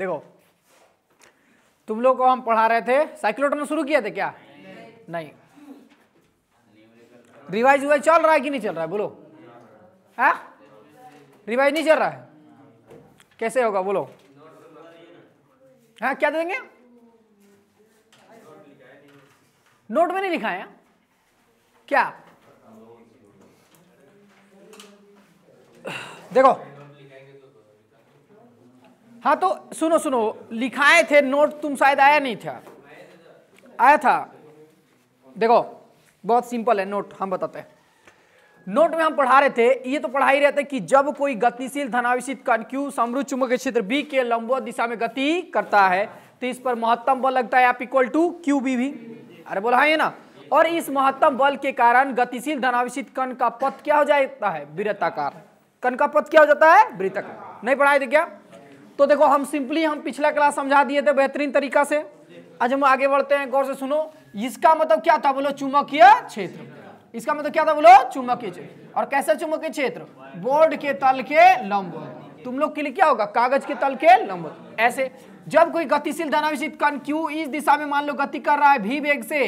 देखो तुम लोग को हम पढ़ा रहे थे साइक्लोट्रॉन शुरू किए थे क्या नहीं रिवाइज हुआ चल रहा है कि नहीं चल रहा है बोलो है हाँ? रिवाइज नहीं चल रहा है कैसे होगा बोलो हाँ क्या दे देंगे नोट में नहीं लिखा है क्या देखो हाँ तो सुनो सुनो लिखाए थे नोट तुम शायद आया नहीं था आया था देखो बहुत सिंपल है नोट हम बताते हैं नोट में हम पढ़ा रहे थे ये तो पढ़ा ही रहते कि जब कोई गतिशील धनावेशित क्यू समृद्ध चुंबक क्षेत्र बी के लंबवत दिशा में गति करता है तो इस पर महत्तम बल लगता है आप इक्वल टू क्यू बी भी अरे बोला है हाँ ना और इस महत्तम बल के कारण गतिशील धनावेशित कण का पथ क्या हो जाता है वृत्ताकार कण का पथ क्या हो जाता है वृत्ताकार नहीं पढ़ाए थे क्या तो देखो हम सिंपली हम पिछला क्लास समझा दिए थे बेहतरीन तरीका से आज हम आगे बढ़ते हैं गौर से सुनो इसका मतलब क्या था बोलो चुम्बकीय क्षेत्र इसका मतलब क्या था बोलो चुम्बकीय क्षेत्र और कैसे चुम्बकीय क्षेत्र बोर्ड के तल के लंब तुम लोग के लिए क्या होगा कागज के तल के लंब ऐसे जब कोई गतिशील धनावेशित कण क्यू इस दिशा में मान लो गति कर रहा है भी वेग से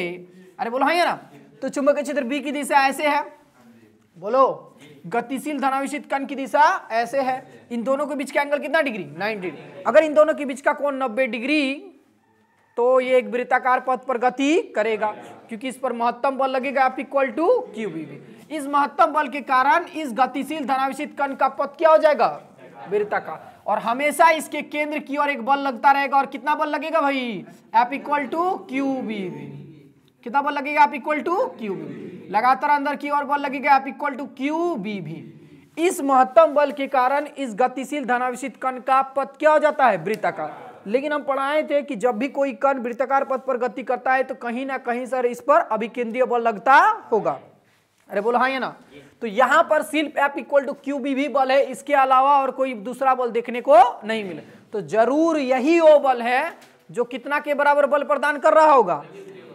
अरे बोलो हाँ ना तो चुंबकीय क्षेत्र बी की दिशा ऐसे है बोलो गतिशील धनावेशित कण की दिशा ऐसे है इन दोनों के बीच का एंगल कितना डिग्री 90 डिग्री अगर इन दोनों के बीच का कोण 90 डिग्री तो ये एक वृत्ताकार पथ पर गति करेगा क्योंकि इस पर महत्तम बल लगेगा आप इक्वल टू क्यू इस महत्तम बल के कारण इस गतिशील धनावेशित कण का पथ क्या हो जाएगा वृत्ताकार और हमेशा इसके केंद्र की ओर एक बल लगता रहेगा और कितना बल लगेगा भाई एप इक्वल टू क्यू कितना बल लगेगा आप इक्वल टू क्यू लगातार अंदर की ओर बल लगेगा आप इक्वल टू क्यू बी भी इस महत्तम बल के कारण इस गतिशील धनावेशित कण का पथ क्या हो जाता है वृत्ताकार लेकिन हम पढ़ाए थे कि जब भी कोई कण वृत्ताकार पथ पर गति करता है तो कहीं ना कहीं सर इस पर अभिकेंद्रीय बल लगता होगा अरे बोलो हाँ ये ना तो यहाँ पर सिर्फ F equal to q v B बल है इसके अलावा और कोई दूसरा बल देखने को नहीं मिले तो जरूर यही वो बल है जो कितना के बराबर बल प्रदान कर रहा होगा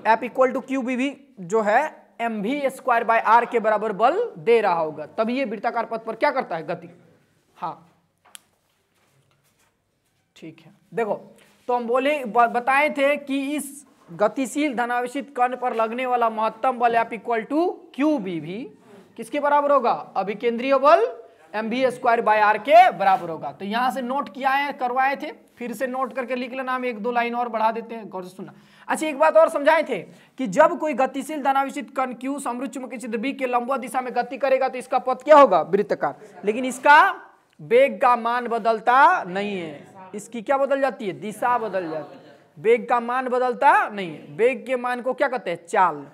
F equal to q v B जो है एम भी स्क्वायर बाय आर के बराबर बल दे रहा होगा तब ये वृत्ताकार पथ पर क्या करता है गति हाँ ठीक है देखो तो हम बोले बताए थे कि इस गतिशील धनावेशित कण पर लगने वाला महत्तम बल F equal to q v B किसके बराबर होगा अभिकेंद्रीय बल m v square by r के बराबर होगा तो यहां से नोट किया है करवाए थे फिर से नोट करके लिख लेना हम एक दो लाइन और बढ़ा देते हैं गौर से सुनना अच्छा एक बात और समझाए थे कि जब कोई गतिशील धनाविशित कनक्यूस अमृत चुंबकीय के लंबो दिशा में गति करेगा तो इसका पथ क्या होगा वृत्तकार लेकिन इसका वेग का मान बदलता नहीं है इसकी क्या बदल जाती है दिशा बदल जाती है वेग का मान बदलता नहीं है वेग के मान को क्या कहते हैं चाल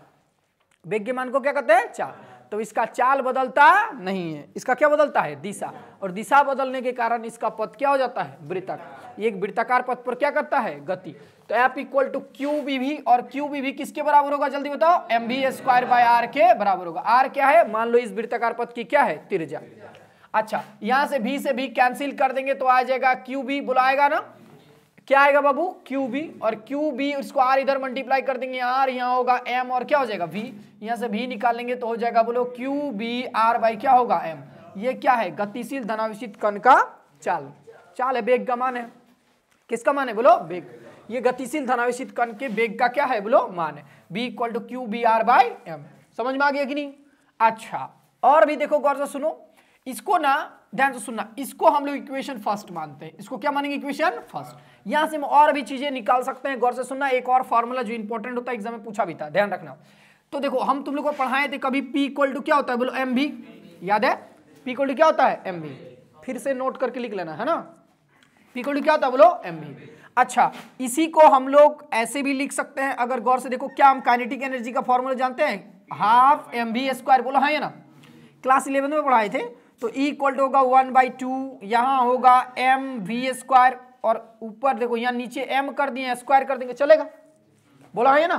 वेग के मान को क्या कहते हैं चाल तो इसका चाल बदलता नहीं है इसका क्या बदलता है दिशा और दिशा बदलने के कारण इसका पद क्या हो जाता है वृतक एक वृत्ताकार पद पर क्या करता है गति तो F equal to q v B और क्यू बी भी किसके बराबर होगा जल्दी बताओ m v square by r के बराबर होगा आर क्या है मान लो इस वृत्ताकार पद की क्या है तिरजा अच्छा यहां से भी से भी कैंसिल कर देंगे तो आ जाएगा क्यू बी बुलाएगा ना क्या आएगा बाबू क्यू बी और क्यू बी उसको आर इधर मल्टीप्लाई कर देंगे आर यहाँ होगा एम और क्या हो जाएगा वी यहाँ से वी निकालेंगे तो हो जाएगा बोलो क्यू बी आर बाई क्या होगा एम ये क्या है गतिशील धनावेशित कण का चाल चाल है बेग का मान है किसका मान है बोलो बेग ये गतिशील धनावेशित कण के बेग का क्या है बोलो मान है v equal to q B r by m समझ में आ गया कि नहीं अच्छा और भी देखो गौर से सुनो इसको ना ध्यान से सुनना इसको हम लोग इक्वेशन फर्स्ट मानते हैं इसको क्या मानेंगे इक्वेशन फर्स्ट यहां से हम और भी चीजें निकाल सकते हैं गौर से सुनना एक और फॉर्मूला जो इंपॉर्टेंट होता है एग्जाम में पूछा भी था ध्यान रखना तो देखो हम तुम लोग को पढ़ाए थे कभी पी इक्वल टू क्या होता है बोलो एम भी याद है पी इक्वल टू क्या होता है एम भी फिर से नोट करके लिख लेना है ना पी इक्वल टू क्या होता है बोलो एम भी अच्छा इसी को हम लोग ऐसे भी लिख सकते हैं अगर गौर से देखो क्या हम काइनेटिक एनर्जी का फॉर्मूला जानते हैं हाफ एम भी स्क्वायर बोलो हाँ ये ना क्लास इलेवन में पढ़ाए थे तो इक्वल e टू होगा वन बाई टू यहाँ होगा एम वी स्क्वायर और ऊपर देखो यहाँ नीचे एम कर दिए स्क्वायर कर देंगे चलेगा बोला है ना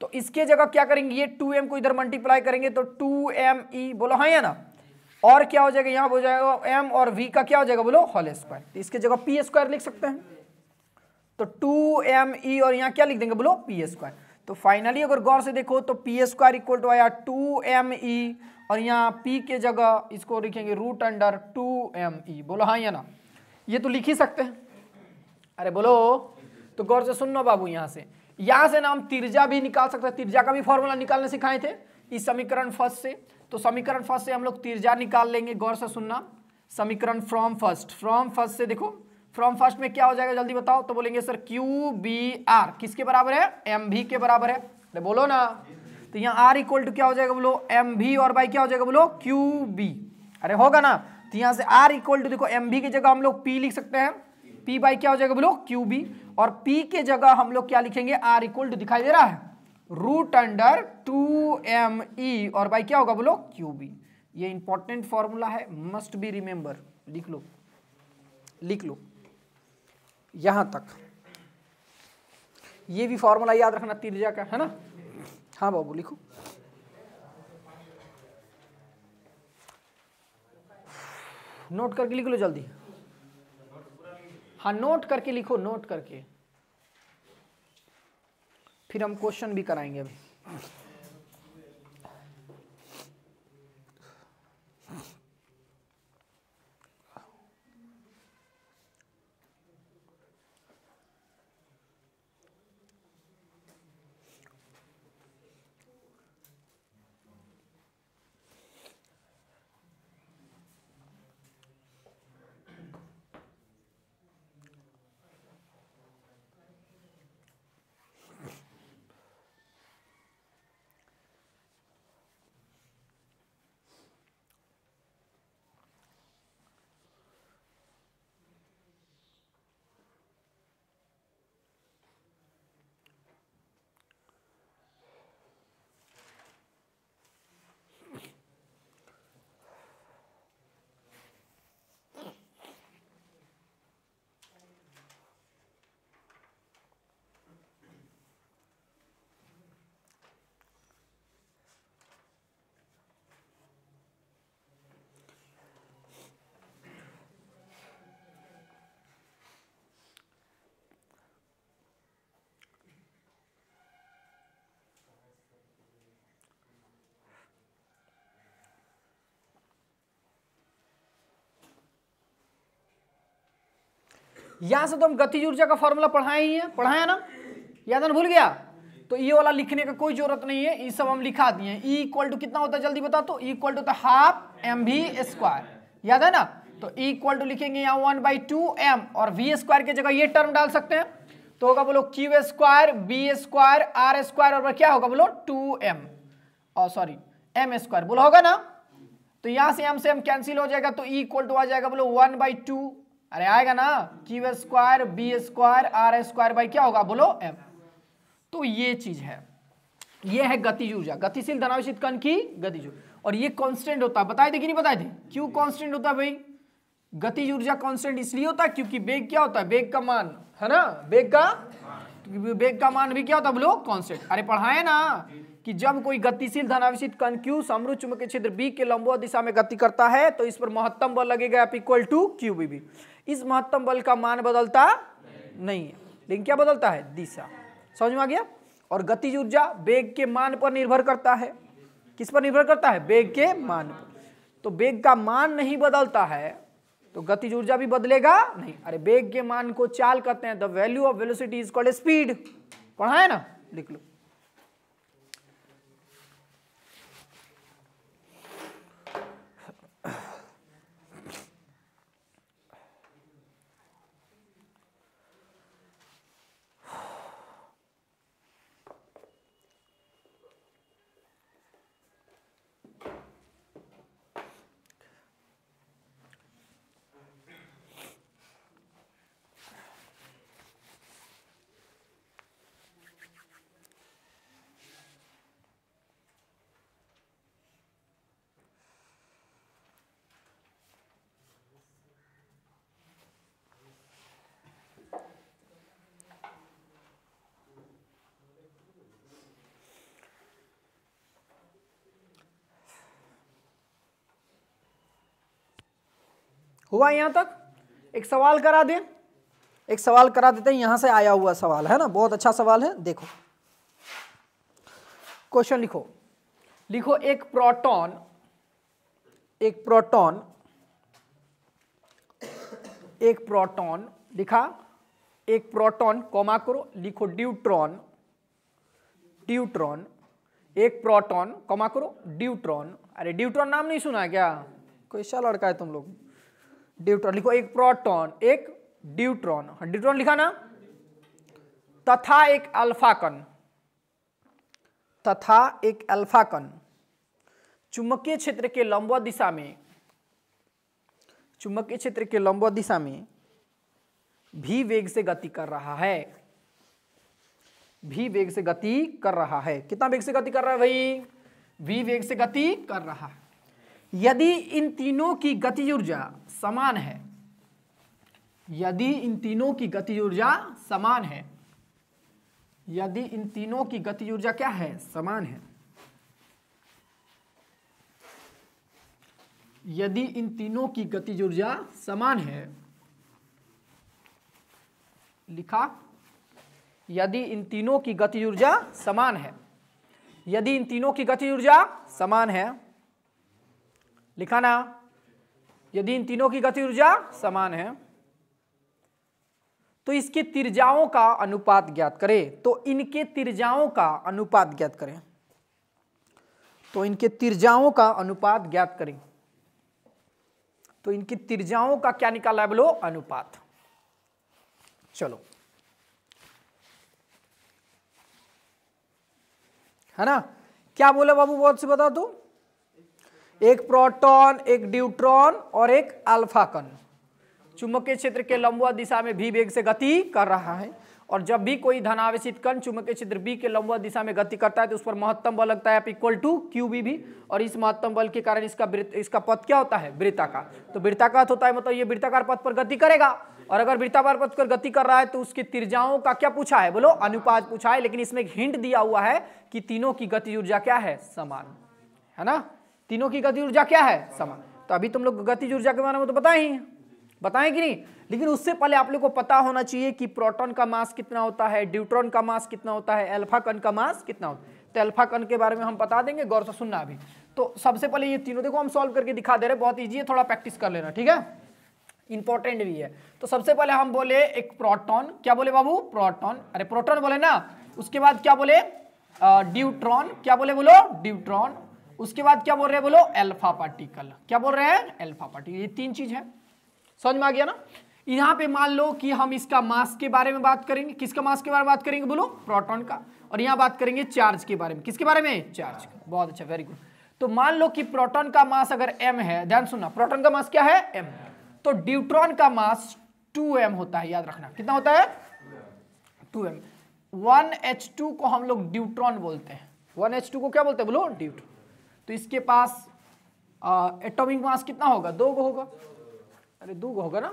तो इसके जगह क्या करेंगे ये टू एम को इधर मल्टीप्लाई करेंगे तो टू एम ई बोलो हाँ या ना और क्या हो जाएगा यहाँ हो जाएगा एम और वी का क्या हो जाएगा बोलो हॉल स्क्वायर तो इसके जगह पी स्क्वायर लिख सकते हैं तो टू एम ई और यहाँ क्या लिख देंगे बोलो पी स्क्वायर तो फाइनली अगर गौर से देखो तो पी स्क्वायर इक्वल टू आया टू एम ई और यहाँ पी के जगह इसको लिखेंगे root under two m E बोलो हाँ या ना ये तो लिख ही सकते हैं अरे बोलो तो गौर से सुनना बाबू यहाँ से यहाँ से ना हम तिरजा भी निकाल सकते हैं तिरजा का भी फॉर्मूला निकालने सिखाए थे इस समीकरण फर्स्ट से तो समीकरण फर्स्ट से हम लोग तिरजा निकाल लेंगे गौर से सुनना समीकरण फ्रॉम फर्स्ट फ्रॉम फर्स्ट से देखो फ्रॉम फर्स्ट में क्या हो जाएगा जल्दी बताओ तो बोलेंगे सर क्यू बी आर किसके बराबर है एम भी के बराबर है अरे तो बोलो ना तो यहाँ आर इक्वल टू क्या हो जाएगा बोलो एम भी और बाई क्या हो जाएगा बोलो क्यू बी अरे होगा ना तो यहाँ से आर इक्वल टू देखो एम भी की जगह हम लोग पी लिख सकते हैं पी बाई क्या हो जाएगा बोलो क्यू बी और पी के जगह हम लोग क्या लिखेंगे आर इक्वल टू दिखाई दे रहा है root under two m E और बाई क्या होगा बोलो क्यू बी ये इंपॉर्टेंट फॉर्मूला है मस्ट बी रिमेंबर लिख लो लिख लो यहां तक ये भी फॉर्मूला याद रखना तिरजा का है ना हाँ बाबू लिखो नोट करके लिख लो जल्दी हाँ नोट करके लिखो नोट करके फिर हम क्वेश्चन भी कराएंगे अभी यहां से तो हम गतिज ऊर्जा का फॉर्मूला पढ़ाए ही है पढ़ाया ना याद ना भूल गया तो ये वाला लिखने का कोई जरूरत नहीं है ये सब हम लिखा दिए इक्वल टू e कितना होता है जल्दी बता तो इक्वल टू होता है हाफ एम वी स्क्वायर याद है ना तो इक्वल e टू लिखेंगे यहाँ वन बाई टू एम और वी स्क्वायर की जगह ये टर्म डाल सकते हैं तो होगा बोलो Q square B square r square और क्या होगा बोलो टू एम और सॉरी एम स्क्वायर बोलो होगा ना तो यहाँ से एम से एम कैंसिल हो जाएगा तो इक्वल e टू आ जाएगा बोलो वन बाई टू अरे आएगा ना q square B square r square by क्या होगा बोलो एम तो ये चीज है ये है गति ऊर्जा गतिशील धनावेशित कण की गति और ये कांस्टेंट होता है बताए थे कि नहीं बताए थे क्यों कांस्टेंट होता है भाई गति ऊर्जा कांस्टेंट इसलिए होता है क्योंकि बेग क्या होता है बेग का मान है ना बेग का बेग का मान भी क्या होता है बोलो कांस्टेंट अरे पढ़ाए ना कि जब कोई गतिशील धनावेशित क्यू समरू चुंबकीय क्षेत्र बी के लंबो दिशा में गति करता है तो इस पर महत्तम बल लगेगा F equal to q v B इस महत्तम बल का मान बदलता नहीं, नहीं है लेकिन क्या बदलता है दिशा समझ में आ गया और गतिज ऊर्जा वेग के मान पर निर्भर करता है किस पर निर्भर करता है वेग के मान पर तो वेग का मान नहीं बदलता है तो गतिज ऊर्जा भी बदलेगा नहीं अरे वेग के मान को चाल कहते हैं the value of velocity is called speed पढ़ा है ना लिख लो हुआ यहाँ तक एक सवाल करा दें एक सवाल करा देते हैं यहाँ से आया हुआ सवाल है ना बहुत अच्छा सवाल है देखो क्वेश्चन लिखो लिखो एक प्रोटॉन एक प्रोटॉन एक प्रोटॉन लिखा एक प्रोटॉन कॉमा करो लिखो ड्यूट्रॉन ड्यूट्रॉन एक प्रोटॉन कॉमा करो ड्यूट्रॉन अरे ड्यूट्रॉन नाम नहीं सुना क्या कोई सा लड़का है तुम लोग ड्यूट्रॉन लिखो एक प्रोटॉन एक ड्यूट्रॉन हाँ, ड्यूट्रॉन लिखा ना तथा एक अल्फाकन तथा एक अल्फाकन चुंबकीय क्षेत्र के लंब दिशा में चुंबकीय क्षेत्र के लंब दिशा में भी वेग से गति कर रहा है भी वेग से गति कर रहा है कितना वेग से गति कर रहा है भाई भी वेग से गति कर रहा है यदि इन तीनों की गति ऊर्जा समान है यदि इन तीनों की गति ऊर्जा समान है यदि इन तीनों की गति ऊर्जा क्या है समान है यदि इन तीनों की गति ऊर्जा समान है लिखा यदि इन तीनों की गति ऊर्जा समान है यदि इन तीनों की गति ऊर्जा समान है लिखा ना यदि इन तीनों की गति ऊर्जा समान है तो इसके तिरजाओं का अनुपात ज्ञात करें तो इनके तिरजाओं का अनुपात ज्ञात करें तो इनके तिरजाओं का अनुपात ज्ञात करें तो इनकी तिरजाओं का क्या निकाला है बोलो अनुपात चलो है ना क्या बोला बाबू बहुत से बता दो एक प्रोटॉन एक ड्यूट्रॉन और एक अल्फा कण चुंबकीय क्षेत्र के लंबवत दिशा में भी वेग से गति कर रहा है और जब भी कोई धनावेशित कण चुंबकीय क्षेत्र बी के लंबवत दिशा में गति करता है तो उस पर महत्तम बल लगता है equal to q v B और इस महत्तम बल के कारण इसका इसका पथ क्या होता है वृत्ताकार तो वृत्ताकार होता है मतलब ये वृत्ताकार पथ पर गति करेगा और अगर वृत्ताकार पथ पर गति कर रहा है तो उसकी तिरजाओं का क्या पूछा है बोलो अनुपात पूछा है लेकिन इसमें एक हिंट दिया हुआ है कि तीनों की गति ऊर्जा क्या है समान है ना तीनों की गति ऊर्जा क्या है समान तो अभी तुम लोग गति ऊर्जा के बारे में तो बताए ही बताए कि नहीं लेकिन उससे पहले आप लोग को पता होना चाहिए कि प्रोटॉन का मास कितना होता है ड्यूट्रॉन का मास कितना होता है अल्फा कण का मास कितना होता है तो अल्फा कण के बारे में हम बता देंगे गौर से सुनना अभी तो सबसे पहले ये तीनों देखो हम सॉल्व करके दिखा दे रहे बहुत ईजी है थोड़ा प्रैक्टिस कर लेना ठीक है इंपॉर्टेंट भी है तो सबसे पहले हम बोले एक प्रोटोन क्या बोले बाबू प्रोटोन अरे प्रोटोन बोले ना उसके बाद क्या बोले ड्यूट्रॉन क्या बोले बोलो ड्यूट्रॉन उसके बाद क्या बोल रहे हैं बोलो एल्फा पार्टिकल क्या बोल रहे हैं एल्फा पार्टिकल ये तीन चीज है समझ में आ गया ना यहाँ पे मान लो कि हम इसका मास के बारे में बात करेंगे किसका मास के बारे में बात करेंगे बोलो प्रोटॉन का और यहाँ बात करेंगे चार्ज के बारे में किसके बारे में चार्ज बहुत अच्छा वेरी गुड तो मान लो कि प्रोटॉन का मास अगर एम है ध्यान सुनना प्रोटॉन का मास क्या है एम तो ड्यूट्रॉन का मास 2m होता है याद रखना कितना होता है 2m 1h2 को हम लोग ड्यूट्रॉन बोलते हैं 1h2 को क्या बोलते हैं बोलो ड्यूट्रॉन तो इसके पास एटॉमिक मास कितना होगा दो गो होगा अरे दो गो होगा ना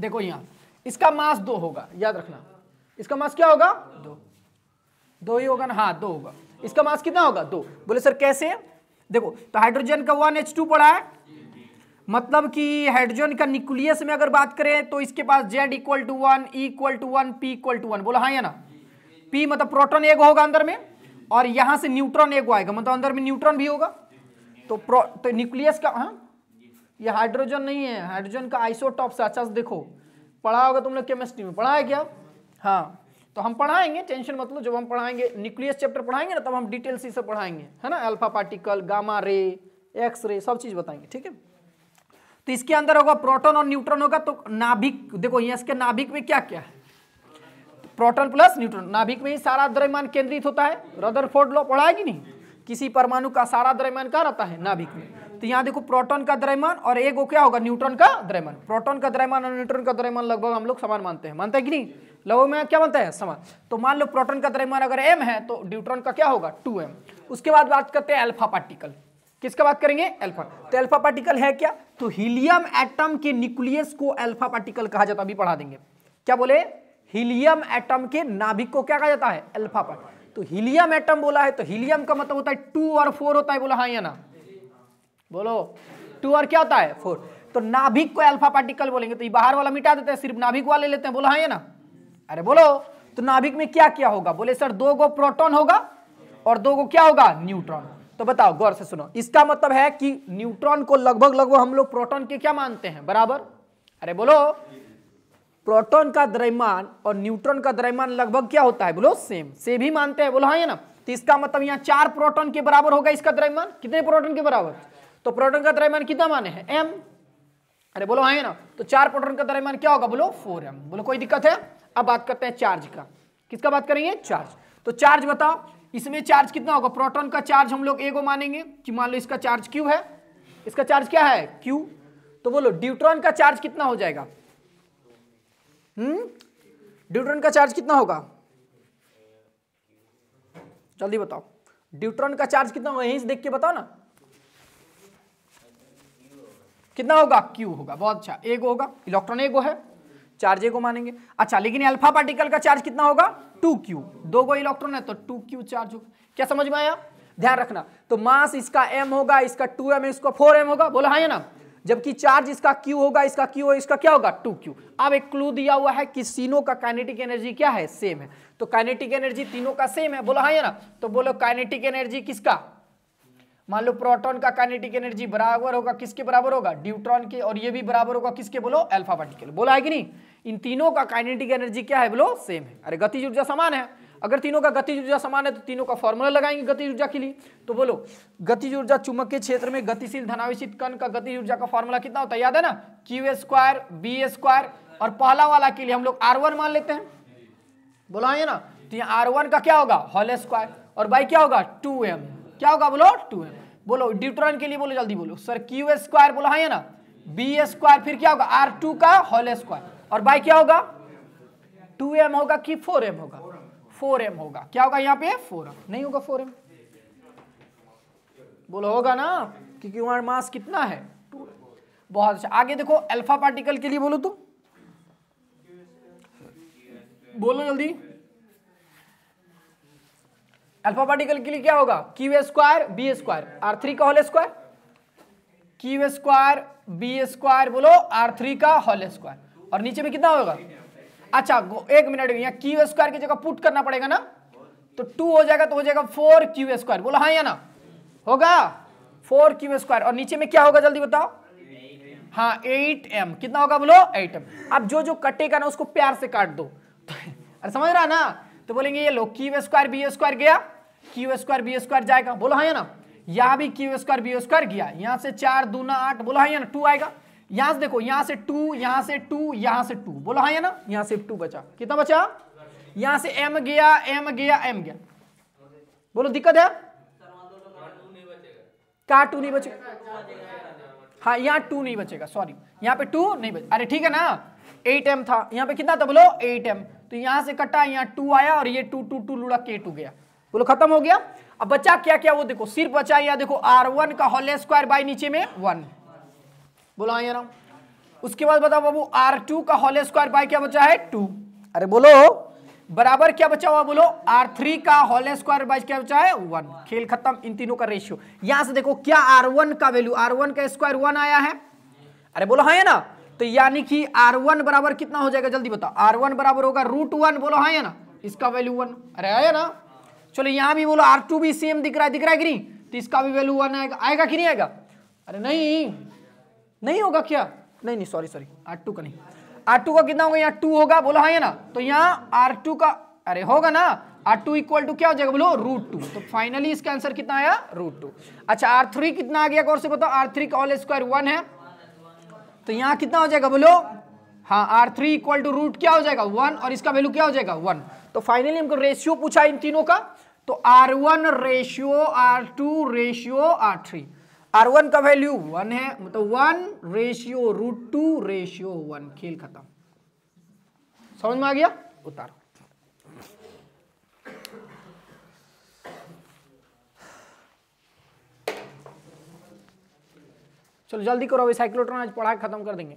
देखो यहां इसका मास दो होगा याद रखना इसका मास क्या होगा दो दो ही होगा ना हाँ दो होगा इसका मास कितना होगा दो बोले सर कैसे देखो तो हाइड्रोजन का वन एच टू पड़ा है मतलब कि हाइड्रोजन का न्यूक्लियस में अगर बात करें तो इसके पास Z equal to one equal to one P equal to one बोला हाँ या ना पी मतलब प्रोटॉन एगो होगा अंदर में और यहाँ से न्यूट्रॉन एगो आएगा मतलब अंदर में न्यूट्रॉन भी होगा तो प्रो तो न्यूक्लियस का हाँ ये हाइड्रोजन नहीं है हाइड्रोजन का आइसोटॉप से अच्छा से देखो पढ़ा होगा तुम लोग केमिस्ट्री में पढ़ा है क्या हाँ तो हम पढ़ाएंगे टेंशन मतलब जब हम पढ़ाएंगे न्यूक्लियस चैप्टर पढ़ाएंगे ना तब हम डिटेल से पढ़ाएंगे है ना alpha particle gamma ray X ray सब चीज़ बताएंगे ठीक है तो इसके अंदर होगा प्रोटोन और न्यूट्रॉन होगा तो नाभिक देखो यस के नाभिक में क्या क्या है प्रोटोन प्लस न्यूट्रॉन नाभिक में ही सारा द्रव्यमान केंद्रित होता है रदर फोर्ड लो पढ़ाएगी कि नहीं किसी परमाणु का सारा द्रव्यमान कहाँ रहता है नाभिक में तो यहाँ देखो प्रोटोन का द्रव्यमान और एक वो क्या होगा न्यूट्रॉन का द्रव्यमान प्रोटोन का द्रव्यमान और न्यूट्रॉन का द्रव्यमान लगभग हम लोग समान मानते हैं मानते हैं कि नहीं लगभग में क्या मानते हैं समान तो मान लो प्रोटोन का द्रव्यमान अगर एम है तो न्यूट्रॉन का क्या होगा टू उसके बाद बात करते हैं एल्फा पार्टिकल किसका बात करेंगे अल्फा तो अल्फा पार्टिकल है क्या तो हीलियम एटम के न्यूक्लियस को अल्फा पार्टिकल कहा जाता है अभी पढ़ा देंगे क्या बोले हीलियम एटम के नाभिक को क्या कहा जाता है अल्फा पार्टिकल तो हीलियम एटम बोला है तो हीलियम का मतलब होता है टू और फोर होता है बोला हाँ या ना बोलो टू और क्या होता है फोर तो नाभिक को अल्फा पार्टिकल बोलेंगे तो ये बाहर वाला मिटा देते हैं सिर्फ नाभिक वाले लेते हैं बोला हाँ या ना अरे बोलो तो नाभिक में क्या क्या होगा बोले सर दो गो प्रोटॉन होगा और दो गो क्या होगा न्यूट्रॉन तो बताओ गौर से सुनो इसका मतलब है कि न्यूट्रॉन को लगभग लगभग हम लोग प्रोटॉन के क्या मानते हैं बराबर अरे बोलो प्रोटॉन का द्रव्यमान और न्यूट्रॉन का द्रव्यमान लगभग क्या होता है बोलो सेम से भी मानते हैं बोलो हाँ ये ना तो इसका मतलब यहाँ चार प्रोटोन के बराबर होगा इसका द्रव्यमान कितने प्रोटोन के बराबर तो प्रोटोन का द्रव्यमान कितना माने है एम अरे बोलो हाँ ना तो चार प्रोटोन का द्रव्यमान क्या होगा बोलो फोर एम बोलो कोई दिक्कत है अब बात करते हैं चार्ज का किसका बात करेंगे चार्ज तो चार्ज बताओ इसमें चार्ज कितना होगा प्रोटॉन का चार्ज हम लोग ए को मानेंगे कि मान लो इसका चार्ज क्यू है इसका चार्ज क्या है क्यू तो बोलो ड्यूट्रॉन का चार्ज कितना हो जाएगा हम्म ड्यूट्रॉन का चार्ज कितना होगा जल्दी बताओ ड्यूट्रॉन का चार्ज कितना होगा यहीं से देख के बताओ ना कितना होगा क्यू होगा बहुत अच्छा एगो होगा इलेक्ट्रॉन एगो है चार्ज ए को मानेंगे अच्छा लेकिन अल्फा पार्टिकल का चार्ज कितना होगा टू क्यू दो गो इलेक्ट्रॉन है तो टू क्यू चार्ज होगा क्या समझ में आया ध्यान रखना तो मास इसका एम होगा इसका टू एम इसका फोर एम होगा बोला हाँ ना जबकि चार्ज इसका क्यू होगा इसका क्यू होगा इसका क्या होगा टू क्यू अब एक क्लू दिया हुआ है कि सीनो का काइनेटिक एनर्जी क्या है सेम है तो काइनेटिक एनर्जी तीनों का सेम है बोला हाँ ना तो बोलो काइनेटिक एनर्जी किसका मान लो प्रोटोन का काइनेटिक एनर्जी बराबर होगा किसके बराबर होगा ड्यूट्रॉन के और ये भी बराबर होगा किसके बोलो अल्फा पार्टिकल बोला है कि नहीं इन तीनों का काइनेटिक एनर्जी क्या है बोलो सेम है अरे गति ऊर्जा समान है अगर तीनों का गति ऊर्जा समान है तो तीनों का फॉर्मूला लगाएंगे गति ऊर्जा के लिए तो बोलो गति ऊर्जा चुमक के क्षेत्र में गतिशील धनावेशित कण का गति ऊर्जा का फॉर्मूला कितना होता है याद है ना क्यू स्क्वायर बी स्क्वायर और पहला वाला के लिए हम लोग आर वन मान लेते हैं बोला है ना तो यहाँ आर वन का क्या होगा हॉल स्क्वायर और बाई क्या होगा टू एम क्या होगा बोलो टू बोलो ड्यूट्रॉन के लिए बोलो जल्दी बोलो सर क्यू स्क्वायर बोला है हाँ ना बी स्क्वायर फिर क्या होगा आर टू का होल स्क्वायर और बाय क्या होगा टू एम होगा कि फोर एम होगा फोर एम होगा क्या होगा यहाँ पे फोर एम नहीं होगा फोर एम बोलो होगा ना क्योंकि वहां मास कितना है बहुत अच्छा आगे देखो अल्फा पार्टिकल के लिए बोलो तुम बोलो जल्दी अल्फा पार्टिकल के लिए क्या होगा Q square B square R three का whole square Q square B square बोलो आर थ्री का होल स्क्वायर और नीचे में कितना होगा अच्छा एक मिनट यहाँ क्यू स्क्वायर की जगह पुट करना पड़ेगा ना तो टू हो जाएगा तो हो जाएगा फोर क्यू स्क्वायर बोलो हाँ या ना होगा फोर क्यू स्क्वायर और नीचे में क्या होगा जल्दी बताओ हाँ एट एम कितना होगा बोलो एट एम अब जो जो कटेगा ना उसको प्यार से काट दो तो, अरे समझ रहा ना तो बोलेंगे ये लो क्यू स्क्वायर बी स्क्वायर गया क्यू स्क्वायर बी स्क्वायर जाएगा बोला है ना यहां भी क्यू स्क्वायर बी स्क्वायर गया यहां से चार दूना आठ बोला है ना टू आएगा यहां से देखो यहां से टू यहां से टू यहां से टू बोला है ना यहां से टू बचा कितना बचा यहां से एम गया एम गया एम गया बोलो दिक्कत है का टू नहीं बचेगा हाँ यहाँ टू नहीं बचेगा सॉरी यहाँ पे टू नहीं बचेगा अरे ठीक है ना एट एम था यहाँ पे कितना था बोलो एट एम तो यहाँ से कटा यहाँ टू आया और ये टू टू टू लुढ़क के टू गया बोलो खत्म हो गया अब बचा क्या क्या वो देखो सिर्फ बचा यहाँ देखो आर वन का होल स्क्वायर बाई नीचे में वन बोलो आइए हाँ राम उसके बाद बताओ बाबू आर टू का होल स्क्वायर बाई क्या बचा है टू अरे बोलो बराबर क्या बचा हुआ बोलो आर थ्री का होल स्क्वायर बाई क्या बचा है वन खेल खत्म इन तीनों का रेशियो यहां से देखो क्या आर वन का वैल्यू आर वन का स्क्वायर वन आया है अरे बोलो हाँ ना तो यानी कि आर वन बराबर कितना हो जाएगा जल्दी बताओ आर वन बराबर होगा रूट वन बोलो हाँ ना इसका वैल्यू वन अरे आया ना चलो यहाँ भी बोलो आर टू भी सेम दिख रहा है दिख रहा है कि नहीं तो इसका भी वैल्यू वन आएगा आएगा कि नहीं आएगा अरे नहीं नहीं होगा क्या नहीं नहीं सॉरी सॉरी आर टू का नहीं आर टू का कितना होगा यहाँ टू होगा बोलो हाँ ना तो यहाँ आर टू का अरे होगा ना आर टू इक्वल टू क्या हो जाएगा बोलो रूट टू तो फाइनली इसका आंसर कितना आया रूट टू अच्छा आर थ्री कितना आ गया से बताओ आर थ्री का ऑल स्क्वायर वन है तो यहाँ कितना हो जाएगा बोलो हाँ R three equal to root क्या हो जाएगा वन और इसका वैल्यू क्या हो जाएगा वन तो फाइनली हमको रेशियो पूछा इन तीनों का तो R one ratio R two ratio R three R one का वैल्यू वन है मतलब one ratio root two ratio one खेल खत्म समझ में आ गया उतार चलो जल्दी करो अभी साइक्लोट्रॉन आज पढ़ा खत्म कर देंगे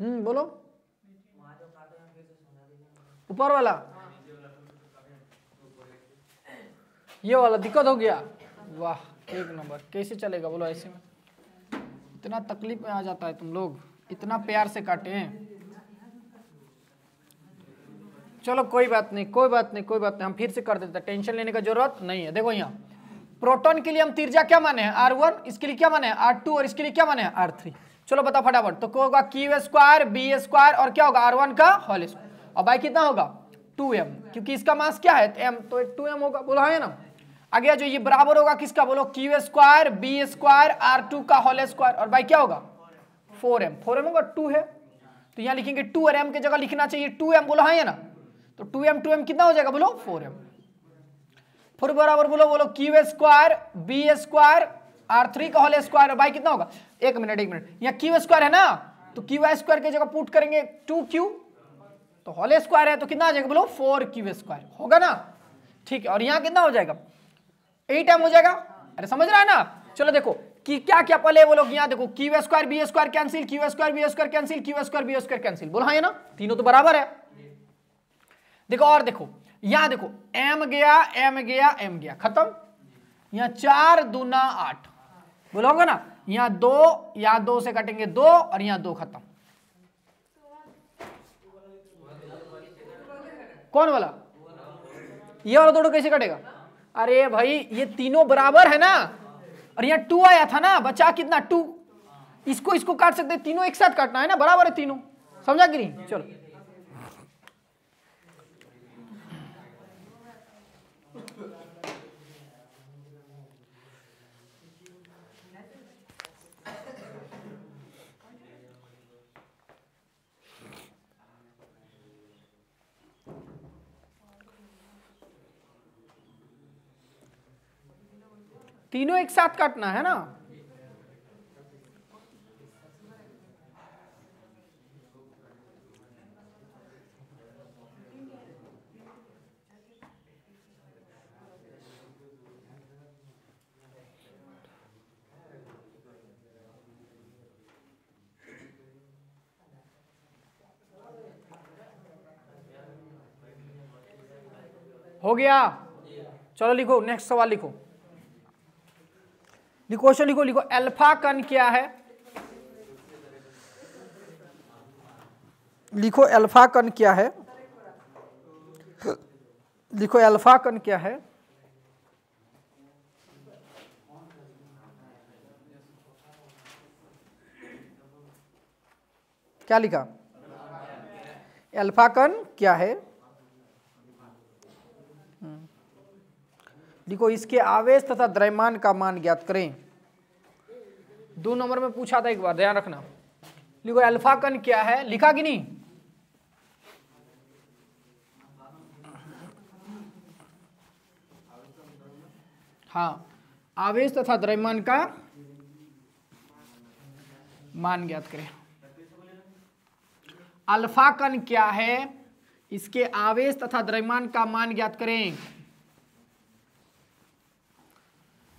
हम्म बोलो ऊपर वाला ये वाला दिक्कत हो गया वाह एक नंबर कैसे चलेगा बोलो ऐसे में इतना तकलीफ में आ जाता है तुम लोग इतना प्यार से काटे हैं चलो कोई बात नहीं कोई बात नहीं कोई बात नहीं हम फिर से कर देते टेंशन लेने का जरूरत नहीं है देखो यहाँ प्रोटॉन के लिए हम तिरजा क्या माने हैं आर वन इसके लिए क्या माने हैं आर टू और इसके लिए क्या माने हैं आर थ्री चलो बताओ फटाफट तो क्या होगा क्यू स्क्वायर बी स्क्वायर और क्या होगा आर वन का होल स्क्वायर और भाई कितना होगा टू एम क्योंकि इसका मास क्या है एम तो टू एम होगा बोलो है ना आगे जो ये बराबर होगा किसका बोलो Q square B square R two का होल स्क्वायर और भाई क्या होगा फोर एम फोर एम होगा टू है तो यहाँ लिखेंगे टू और एम की जगह लिखना चाहिए टू एम बोलो है ना तो टू एम टू एम कितना हो जाएगा बोलो फोर एम फोर बराबर बोलो बोलो Q square B square R three का होल स्क्वायर बाई कितना होगा एक मिनट एक मिनट यहाँ क्यू स्क्वायर है ना तो क्यू स्क्वायर की जगह पुट करेंगे टू क्यू तो होल स्क्वायर है तो कितना आ जाएगा बोलो फोर क्यू स्क्वायर होगा ना ठीक है और यहाँ कितना हो जाएगा एट एम हो जाएगा अरे समझ रहा है ना चलो देखो कि क्या क्या पहले वो लोग यहाँ देखो Q square B square cancel Q square B square cancel Q square B square cancel बोलो हाँ ना तीनों तो बराबर है देखो और देखो यहां देखो m गया m गया m गया खत्म यहां चार दूना आठ बोला ना यहाँ दो यहाँ दो से कटेंगे दो और यहाँ दो खत्म कौन वाला ये वाला दोनों कैसे कटेगा अरे भाई ये तीनों बराबर है ना और यहाँ टू आया था ना बचा कितना टू इसको इसको काट सकते तीनों एक साथ काटना है ना बराबर है तीनों समझा कि नहीं चलो तीनों एक साथ काटना है ना हो गया चलो लिखो नेक्स्ट सवाल लिखो क्वेश्चन लिखो लिखो अल्फा कण क्या है लिखो अल्फा कण क्या है लिखो अल्फा कण क्या है क्या लिखा अल्फा कण क्या है देखो इसके आवेश तथा द्रव्यमान का मान ज्ञात करें दो नंबर में पूछा था एक बार ध्यान रखना लिखो अल्फा कण क्या है लिखा कि नहीं हाँ आवेश तथा द्रव्यमान का मान ज्ञात करें अल्फा कण क्या है इसके आवेश तथा द्रव्यमान का मान ज्ञात करें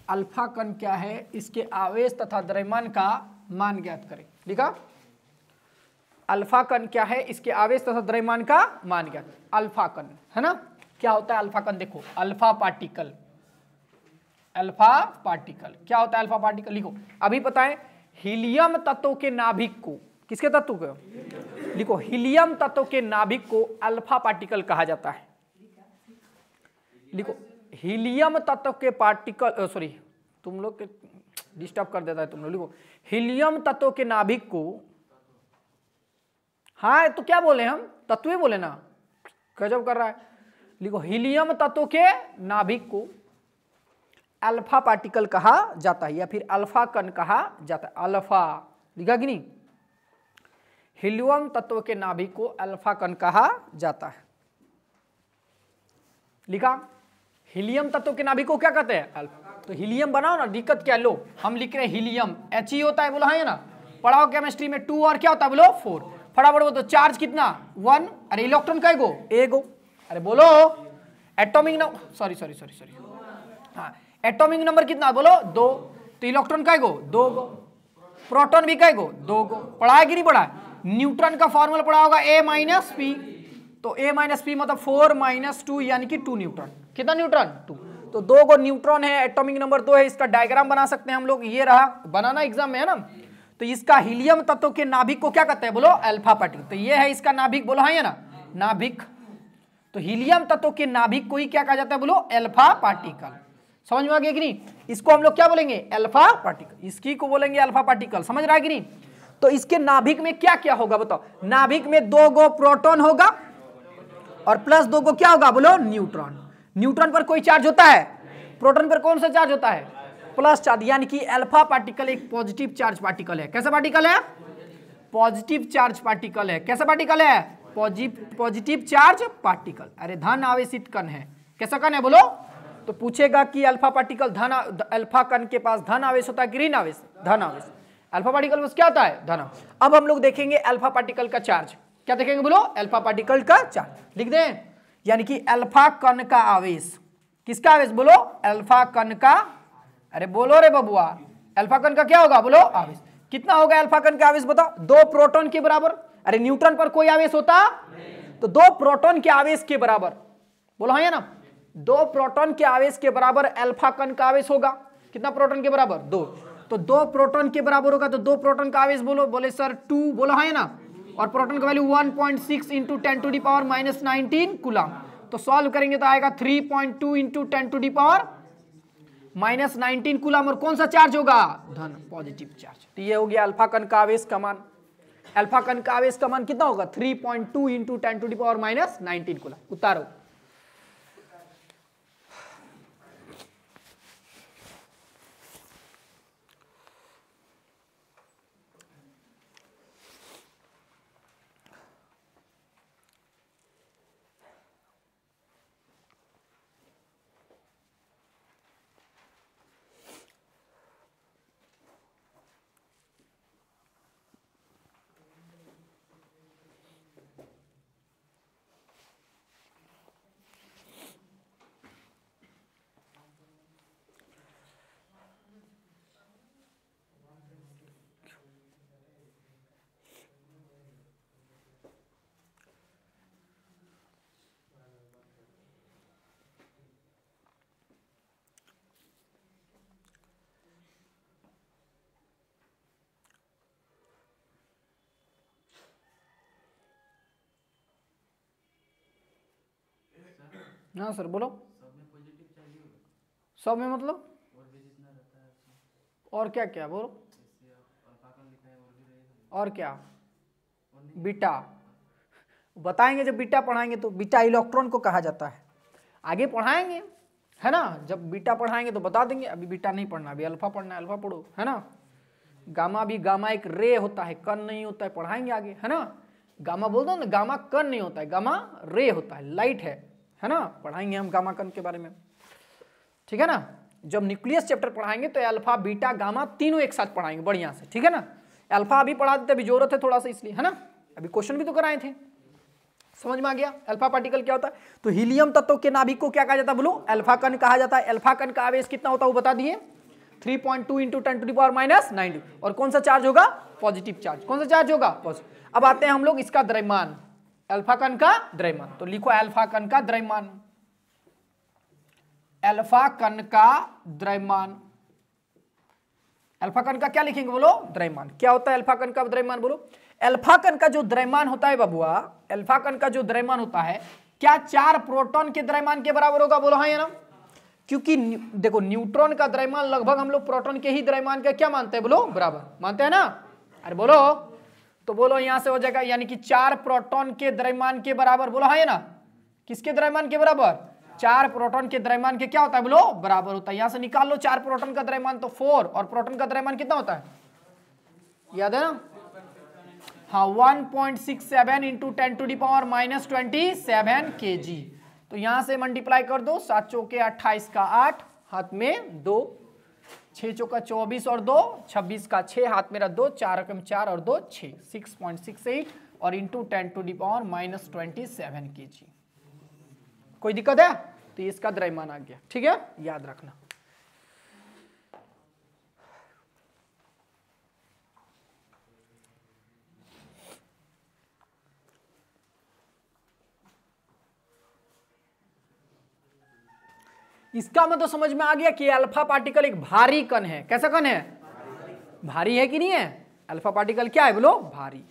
अल्फा कण क्या है इसके आवेश तथा द्रव्यमान का मान ज्ञात करें ठीक है अल्फा कण क्या है इसके आवेश तथा द्रव्यमान का मान ज्ञात अल्फा कण है ना क्या होता है अल्फा कण देखो अल्फा पार्टिकल अल्फा पार्टिकल क्या होता है अल्फा पार्टिकल लिखो अभी बताएं हीलियम तत्व के नाभिक को किसके तत्व को लिखो हीलियम तत्व के नाभिक को अल्फा पार्टिकल कहा जाता है लिखो हीलियम तत्व के पार्टिकल सॉरी तुम लोग के डिस्टर्ब कर देता है तुम लोग लिखो हीलियम तत्व के नाभिक को हाँ तो क्या बोले हम तत्व बोले ना गजब कर रहा है लिखो हीलियम तत्व के नाभिक को अल्फा पार्टिकल कहा जाता है या फिर अल्फा कण कहा जाता है अल्फा लिखा कि नहीं हीलियम तत्व के नाभिक को अल्फा कण कहा जाता है लिखा हीलियम तत्व के नाभिक को क्या कहते हैं तो हीलियम बनाओ ना दिक्कत क्या लो हम लिख रहे हैं हीलियम एच ही e होता है बोला हाँ है ना पढ़ाओ केमिस्ट्री में टू और क्या होता है बोलो फोर फटाफट बोलो तो चार्ज कितना वन अरे इलेक्ट्रॉन का गो ए गो अरे बोलो atomic number sorry sorry sorry sorry हाँ एटोमिक नंबर कितना बोलो दो तो इलेक्ट्रॉन का गो दो गो प्रोटोन भी का गो दो गो पढ़ा कि नहीं पढ़ा न्यूट्रॉन का फॉर्मूला पढ़ा होगा ए माइनस पी तो ए माइनस पी मतलब फोर माइनस टू यानी कि टू न्यूट्रॉन कितना न्यूट्रॉन टू तो दो को न्यूट्रॉन है एटॉमिक नंबर दो है इसका डायग्राम बना सकते हैं हम लोग ये रहा बनाना एग्जाम में है ना तो इसका हीलियम तत्व के नाभिक को क्या कहते हैं बोलो अल्फा पार्टिकल तो ये है इसका नाभिक बोलो हाँ ये ना नाभिक तो हीलियम तत्व के नाभिक को ही क्या कहा जाता है बोलो अल्फा पार्टिकल समझ में आ गया कि नहीं इसको हम लोग क्या बोलेंगे अल्फा पार्टिकल इसकी को बोलेंगे अल्फा पार्टिकल समझ रहा है कि नहीं तो इसके नाभिक में क्या क्या होगा बताओ नाभिक में दो गो प्रोटोन होगा और प्लस दो को क्या होगा बोलो न्यूट्रॉन न्यूट्रॉन पर कोई चार्ज होता है प्रोटॉन पर कौन सा चार्ज होता है प्लस चार्ज यानी कि अल्फा पार्टिकल एक पॉजिटिव चार्ज पार्टिकल है कैसा पार्टिकल है पॉजिटिव चार्ज पार्टिकल है कैसा पार्टिकल है पॉजिटिव चार्ज पार्टिकल अरे धन आवेशित कण है कैसा कण है बोलो तो पूछेगा कि अल्फा पार्टिकल धन अल्फा कण के पास धन आवेश होता है ग्रीन आवेश धन आवेश अल्फा पार्टिकल में क्या होता है धन अब हम लोग देखेंगे अल्फा पार्टिकल का चार्ज क्या देखेंगे बोलो अल्फा पार्टिकल का चार्ज लिख दें यानी कि अल्फा कण का आवेश किसका आवेश बोलो अल्फा कण का अरे बोलो रे बबुआ अल्फा कण का क्या होगा बोलो आवेश कितना होगा अल्फा कण का आवेश बताओ दो प्रोटोन के बराबर अरे न्यूटन पर कोई आवेश होता तो दो प्रोटोन के आवेश के बराबर बोलो हाँ ना दो प्रोटोन के आवेश के बराबर अल्फा कण का आवेश होगा कितना प्रोटोन के बराबर दो तो दो प्रोटोन के बराबर होगा तो दो प्रोटोन का आवेश बोलो बोले सर टू बोलो हाँ ना और प्रोटोन का value 1.6 point six into ten to the power minus nineteen coulomb तो सॉल्व करेंगे तो आएगा 3.2 point two into ten to the power minus nineteen coulomb और कौन सा चार्ज होगा धन पॉजिटिव चार्ज तो ये हो गया अल्फा कन का आवेश का मान अल्फा कन का आवेश का मान कितना होगा 3.2 point two into ten to the power minus nineteen coulomb उतारो हाँ सर बोलो सब में मतलब और और क्या क्या बोलो और क्या बीटा बताएंगे जब बीटा पढ़ाएंगे तो बीटा इलेक्ट्रॉन को कहा जाता है आगे पढ़ाएंगे है ना जब बीटा पढ़ाएंगे तो बता देंगे अभी बीटा नहीं पढ़ना अभी अल्फा पढ़ना है अल्फा पढ़ो है ना गामा भी गामा एक रे होता है कन नहीं होता है पढ़ाएंगे आगे है ना गामा बोल दो ना गामा कन नहीं होता है गामा रे होता है लाइट है है ना पढ़ाएंगे हम गामा कण के बारे में ठीक है ना जब न्यूक्लियस चैप्टर पढ़ाएंगे तो अल्फा बीटा गामा तीनों एक साथ पढ़ाएंगे बढ़िया से ठीक है ना अल्फा अभी पढ़ा देते अभी जरूरत है थोड़ा सा इसलिए है ना अभी क्वेश्चन भी तो कराए थे समझ में आ गया अल्फा पार्टिकल क्या होता है तो हीलियम तत्व के नाभिक को क्या कहा जाता है बोलो अल्फा कण कहा जाता है अल्फा कण का आवेश कितना होता है वो बता दिए 3.2 point two into ten to power minus और कौन सा चार्ज होगा पॉजिटिव चार्ज कौन सा चार्ज होगा अब आते हैं हम लोग इसका द्रव्यमान अल्फा कण का द्रव्यमान तो लिखो अल्फा कण का द्रव्यमान अल्फा कण का द्रव्यमान अल्फा कण का क्या लिखेंगे बोलो द्रव्यमान क्या होता है अल्फा कण का द्रव्यमान बोलो अल्फा कण का जो द्रव्यमान होता है बबुआ अल्फा कण का जो द्रव्यमान होता है क्या चार प्रोटॉन के द्रव्यमान के बराबर होगा बोलो हाँ ना क्योंकि देखो न्यूट्रॉन का द्रव्यमान लगभग हम लोग प्रोटॉन के ही द्रव्यमान का क्या मानते हैं बोलो बराबर मानते हैं ना अरे बोलो तो बोलो यहां से हो जाएगा यानी कि चार प्रोटॉन के द्रव्यमान के बराबर बोलो है ना किसके द्रव्यमान के बराबर चार प्रोटॉन के द्रव्यमान के क्या होता है बोलो बराबर होता है यहां से निकाल लो चार प्रोटॉन का द्रव्यमान तो फोर और प्रोटॉन का द्रव्यमान कितना होता है याद है ना हाँ one point six seven into ten to the power minus twenty seven K G तो यहां से मल्टीप्लाई कर दो सात चौके अट्ठाईस का आठ हाथ में दो छः चौका चौबीस और दो छब्बीस का छः हाथ मेरा दो चार रकम चार और दो छः सिक्स पॉइंट सिक्स एट और into ten to the power minus twenty seven K G कोई दिक्कत है तो इसका द्रव्यमान आ गया ठीक है याद रखना इसका मतलब समझ में आ गया कि अल्फा पार्टिकल एक भारी कण है कैसा कण है भारी है कि नहीं है अल्फा पार्टिकल क्या है बोलो भारी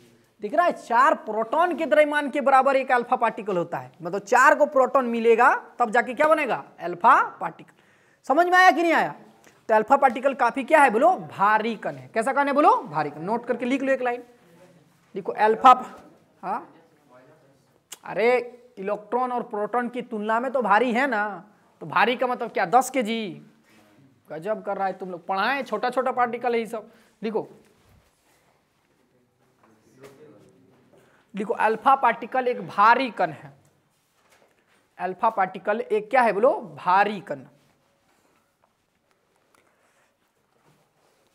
दिख रहा है चार प्रोटॉन के द्रव्यमान के बराबर एक अल्फा पार्टिकल होता है मतलब चार को प्रोटॉन मिलेगा तब जाके क्या बनेगा अल्फा पार्टिकल समझ में आया कि नहीं आया तो अल्फा पार्टिकल काफी क्या है बोलो भारी कण है कैसा कण है बोलो भारी कण नोट करके लिख लो एक लाइन देखो अल्फा हाँ अरे इलेक्ट्रॉन और प्रोटॉन की तुलना में तो भारी है ना तो भारी का मतलब क्या दस के जी गजब कर रहा है तुम लोग पढ़ाए छोटा छोटा पार्टिकल है ये सब लिखो लिखो अल्फा पार्टिकल एक भारी कण है अल्फा पार्टिकल एक क्या है बोलो भारी कण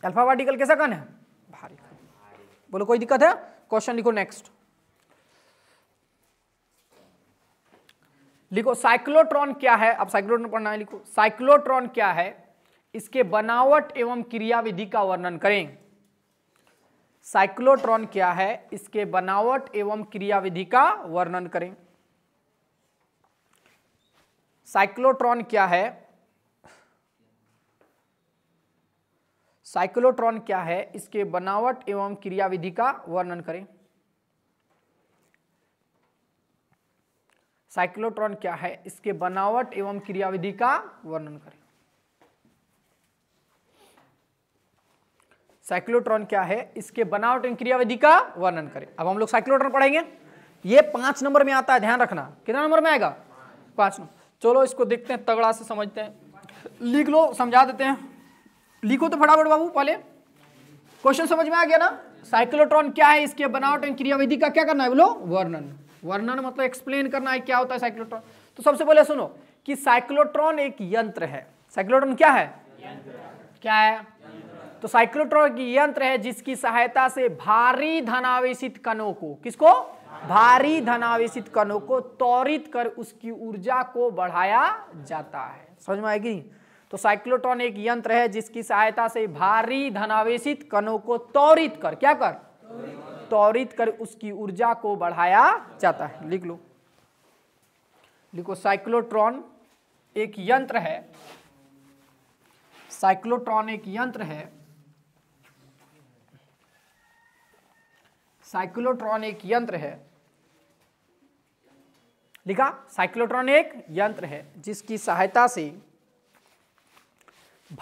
अल्फा पार्टिकल कैसा कण है भारी कण बोलो कोई दिक्कत है क्वेश्चन लिखो नेक्स्ट लिखो साइक्लोट्रॉन क्या है अब साइक्लोट्रॉन पढ़ना लिखो साइक्लोट्रॉन क्या है इसके बनावट एवं क्रियाविधि का वर्णन करें साइक्लोट्रॉन क्या है इसके बनावट एवं क्रियाविधि का वर्णन करें साइक्लोट्रॉन क्या है साइक्लोट्रॉन क्या है इसके बनावट एवं क्रियाविधि का वर्णन करें साइक्लोट्रॉन क्या है इसके बनावट एवं क्रियाविधि का वर्णन करें साइक्लोट्रॉन क्या है इसके बनावट एवं क्रियाविधि का वर्णन करें अब हम लोग साइक्लोट्रॉन पढ़ेंगे ये पांच नंबर में आता है ध्यान रखना कितना नंबर में आएगा पांच नंबर चलो इसको देखते हैं तगड़ा से समझते हैं लिख लो समझा देते हैं लिखो तो फटाफट बाबू पहले क्वेश्चन समझ में आ गया ना साइक्लोट्रॉन क्या है इसके बनावट एवं क्रियाविधि का क्या करना है बोलो वर्णन वर्णन मतलब एक्सप्लेन करना है क्या होता है साइक्लोट्रॉन तो सबसे पहले सुनो कि साइक्लोट्रॉन एक यंत्र है साइक्लोट्रॉन क्या है क्या है तो साइक्लोट्रॉन एक यंत्र है जिसकी सहायता से भारी धनावेशित कणों को किसको भारी धनावेशित कणों को त्वरित कर उसकी ऊर्जा को बढ़ाया जाता है समझ में आएगी तो साइक्लोट्रॉन एक यंत्र है जिसकी सहायता से भारी धनावेशित कणों को त्वरित कर क्या कर त्वरित कर उसकी ऊर्जा को बढ़ाया जाता है लिख लो लिखो साइक्लोट्रॉन एक यंत्र है साइक्लोट्रॉन एक यंत्र है साइक्लोट्रॉन एक यंत्र है लिखा साइक्लोट्रॉन एक यंत्र है जिसकी सहायता से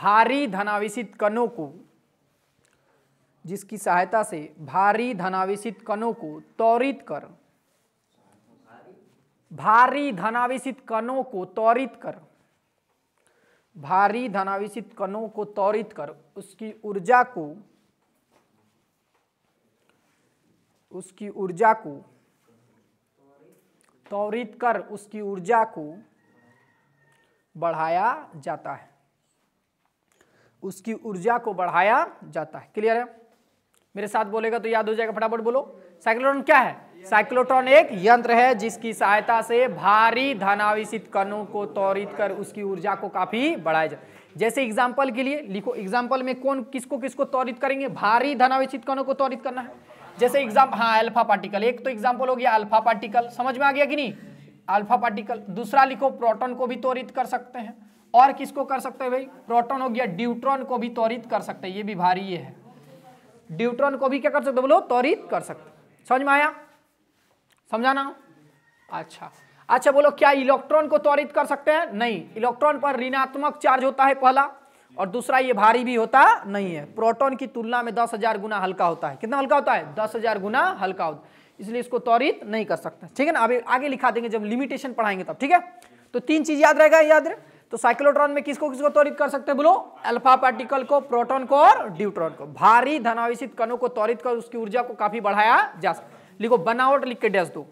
भारी धनावेश कणों को जिसकी सहायता से भारी धनावेशित कणों को त्वरित कर भारी धनावेशित कणों को त्वरित कर भारी धनावेशित कणों को त्वरित कर उसकी ऊर्जा को उसकी ऊर्जा को त्वरित कर उसकी ऊर्जा को बढ़ाया जाता है उसकी ऊर्जा को बढ़ाया जाता है क्लियर है मेरे साथ बोलेगा तो याद हो जाएगा फटाफट बोलो साइक्लोट्रॉन क्या है साइक्लोट्रॉन एक यंत्र है जिसकी सहायता से भारी धनावेशित कणों को त्वरित कर उसकी ऊर्जा को काफी बढ़ाया जाए जैसे एग्जाम्पल के लिए लिखो एग्जाम्पल में कौन किसको किसको त्वरित करेंगे भारी धनावेशित कणों को त्वरित करना है जैसे एग्जाम्पल हाँ अल्फा पार्टिकल एक तो एग्जाम्पल हो गया अल्फा पार्टिकल समझ में आ गया कि नहीं अल्फा पार्टिकल दूसरा लिखो प्रोटॉन को भी त्वरित कर सकते हैं और किसको कर सकते हैं भाई प्रोटॉन हो गया ड्यूट्रॉन को भी त्वरित कर सकते हैं ये भी भारी ये है ड्यूट्रॉन को भी क्या कर सकते हो बोलो त्वरित कर सकते समझ में आया समझाना अच्छा अच्छा बोलो क्या इलेक्ट्रॉन को त्वरित कर सकते हैं नहीं इलेक्ट्रॉन पर ऋणात्मक चार्ज होता है पहला और दूसरा ये भारी भी होता नहीं है प्रोटॉन की तुलना में दस हजार गुना हल्का होता है कितना हल्का होता है दस हजार गुना हल्का होता है इसलिए इसको त्वरित नहीं कर सकते ठीक है ना अभी आगे लिखा देंगे जब लिमिटेशन पढ़ाएंगे तब ठीक है तो तीन चीज याद रहेगा याद रहे तो साइक्लोट्रॉन में किसको किसको त्वरित कर सकते हैं बोलो अल्फा पार्टिकल को प्रोटॉन को और ड्यूट्रॉन को भारी धनावेशित कणों को त्वरित कर उसकी ऊर्जा को काफी बढ़ाया जा सकता लिखो बनावट लिख के डैश दो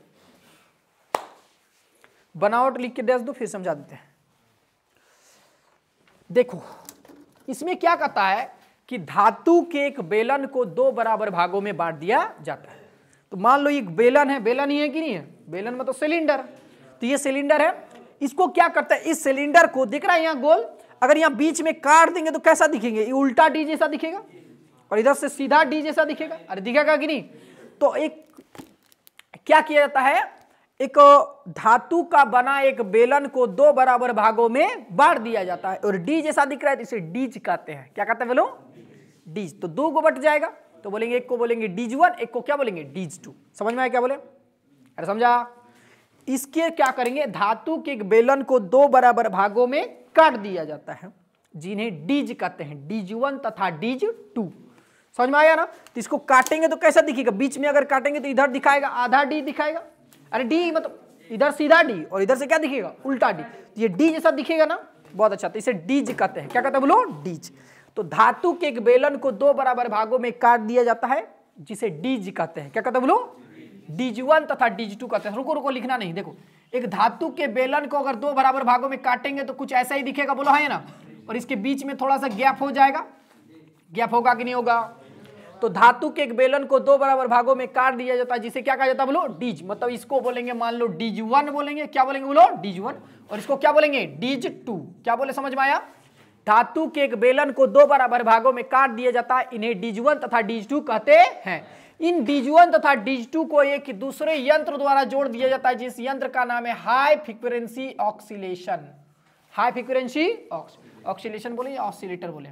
बनावट लिख के डैश दो फिर समझा देते हैं देखो इसमें क्या कहता है कि धातु के एक बेलन को दो बराबर भागों में बांट दिया जाता है तो मान लो एक बेलन है बेलन ही है कि नहीं है बेलन मतलब सिलेंडर तो ये सिलेंडर है इसको क्या करता है इस सिलेंडर को दिख रहा है यहाँ गोल अगर यहाँ बीच में काट देंगे तो कैसा दिखेंगे ये उल्टा डी जैसा दिखेगा और इधर से सीधा डी जैसा दिखेगा अरे दिखेगा कि नहीं तो एक क्या किया जाता है एक धातु का बना एक बेलन को दो बराबर भागों में बांट दिया जाता है और डी जैसा दिख रहा है तो इसे डीज कहते हैं क्या कहते हैं बोलो डीज तो दो को बट जाएगा तो बोलेंगे एक को बोलेंगे डीज वन एक को क्या बोलेंगे डीज टू समझ में आया क्या बोले अरे समझा इसके क्या करेंगे धातु के बेलन को दो बराबर भागों में काट दिया जाता है जिन्हें डीज कहते हैं डीज वन तथा डीज टू समझ में आया ना तो इसको काटेंगे तो कैसा दिखेगा बीच में अगर काटेंगे तो इधर दिखाएगा आधा डी दिखाएगा अरे डी मतलब इधर सीधा डी और इधर से क्या दिखेगा उल्टा डी ये डी जैसा दिखेगा ना बहुत अच्छा तो इसे डीज कहते हैं क्या कहते हैं बोलो डीज तो धातु के एक बेलन को दो बराबर भागों में काट दिया जाता है जिसे डीज कहते हैं क्या कहते हैं बोलो डिज वन तथा डिज टू कहते हैं रुको रुको लिखना नहीं देखो एक धातु के बेलन को अगर दो बराबर भागों में काटेंगे तो कुछ ऐसा ही दिखेगा बोलो है हाँ ना और इसके बीच में थोड़ा सा गैप हो जाएगा गैप होगा कि नहीं होगा तो धातु के एक बेलन को दो बराबर भागों में काट दिया जाता है जिसे क्या कहा जाता है बोलो डिज मतलब इसको बोलेंगे मान लो डिज वन बोलेंगे क्या बोलेंगे बोलो डिज वन और इसको क्या बोलेंगे डिज टू क्या बोले समझ में आया धातु के एक बेलन को दो बराबर भागों में काट दिया जाता है इन्हें डिज वन तथा डिज टू कहते हैं इन डिज वन तथा डिज टू को एक दूसरे यंत्र द्वारा जोड़ दिया जाता है जिस यंत्र का नाम है high frequency oscillation high frequency oscillation बोले या बोले